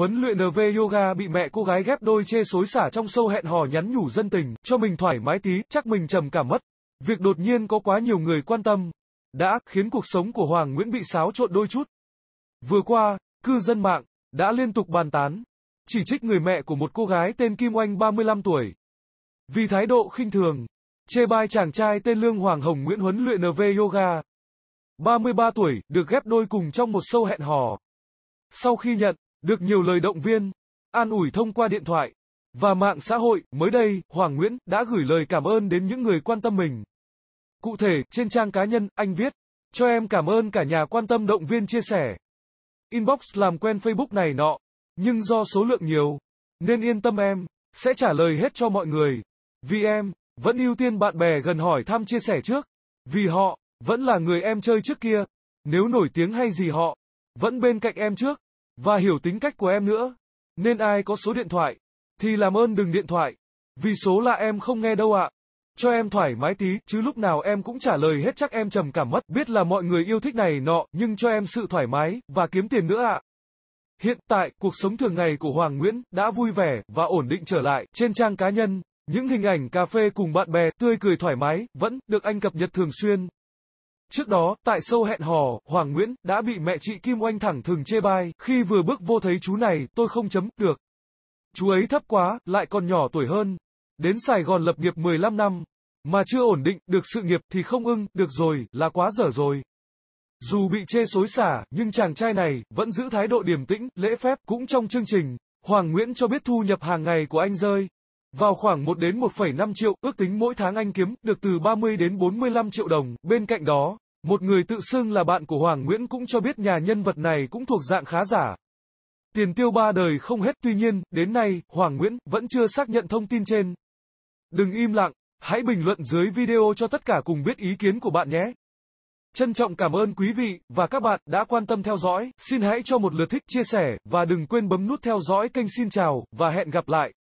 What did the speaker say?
Huấn luyện NV Yoga bị mẹ cô gái ghép đôi chê xối xả trong sâu hẹn hò nhắn nhủ dân tình, cho mình thoải mái tí, chắc mình trầm cảm mất. Việc đột nhiên có quá nhiều người quan tâm, đã khiến cuộc sống của Hoàng Nguyễn bị xáo trộn đôi chút. Vừa qua, cư dân mạng đã liên tục bàn tán, chỉ trích người mẹ của một cô gái tên Kim Oanh 35 tuổi. Vì thái độ khinh thường, chê bai chàng trai tên Lương Hoàng Hồng Nguyễn huấn luyện NV Yoga. 33 tuổi, được ghép đôi cùng trong một sâu hẹn hò. Sau khi nhận được nhiều lời động viên, an ủi thông qua điện thoại và mạng xã hội. Mới đây, Hoàng Nguyễn đã gửi lời cảm ơn đến những người quan tâm mình. Cụ thể, trên trang cá nhân, anh viết, cho em cảm ơn cả nhà quan tâm động viên chia sẻ. Inbox làm quen Facebook này nọ, nhưng do số lượng nhiều, nên yên tâm em, sẽ trả lời hết cho mọi người. Vì em, vẫn ưu tiên bạn bè gần hỏi thăm chia sẻ trước, vì họ, vẫn là người em chơi trước kia, nếu nổi tiếng hay gì họ, vẫn bên cạnh em trước. Và hiểu tính cách của em nữa. Nên ai có số điện thoại, thì làm ơn đừng điện thoại. Vì số lạ em không nghe đâu ạ. À. Cho em thoải mái tí, chứ lúc nào em cũng trả lời hết chắc em trầm cảm mất. Biết là mọi người yêu thích này nọ, nhưng cho em sự thoải mái, và kiếm tiền nữa ạ. À. Hiện tại, cuộc sống thường ngày của Hoàng Nguyễn đã vui vẻ và ổn định trở lại trên trang cá nhân. Những hình ảnh cà phê cùng bạn bè tươi cười thoải mái vẫn được anh cập nhật thường xuyên. Trước đó, tại sâu hẹn hò, Hoàng Nguyễn đã bị mẹ chị Kim Oanh thẳng thừng chê bai, khi vừa bước vô thấy chú này, tôi không chấm được. Chú ấy thấp quá, lại còn nhỏ tuổi hơn. Đến Sài Gòn lập nghiệp 15 năm, mà chưa ổn định, được sự nghiệp thì không ưng, được rồi, là quá dở rồi. Dù bị chê xối xả, nhưng chàng trai này vẫn giữ thái độ điềm tĩnh, lễ phép cũng trong chương trình. Hoàng Nguyễn cho biết thu nhập hàng ngày của anh rơi vào khoảng 1 đến 1,5 triệu, ước tính mỗi tháng anh kiếm được từ 30 đến 45 triệu đồng. Bên cạnh đó, một người tự xưng là bạn của Hoàng Nguyễn cũng cho biết nhà nhân vật này cũng thuộc dạng khá giả. Tiền tiêu ba đời không hết, tuy nhiên, đến nay, Hoàng Nguyễn vẫn chưa xác nhận thông tin trên. Đừng im lặng, hãy bình luận dưới video cho tất cả cùng biết ý kiến của bạn nhé. Trân trọng cảm ơn quý vị và các bạn đã quan tâm theo dõi, xin hãy cho một lượt thích, chia sẻ, và đừng quên bấm nút theo dõi kênh xin chào, và hẹn gặp lại.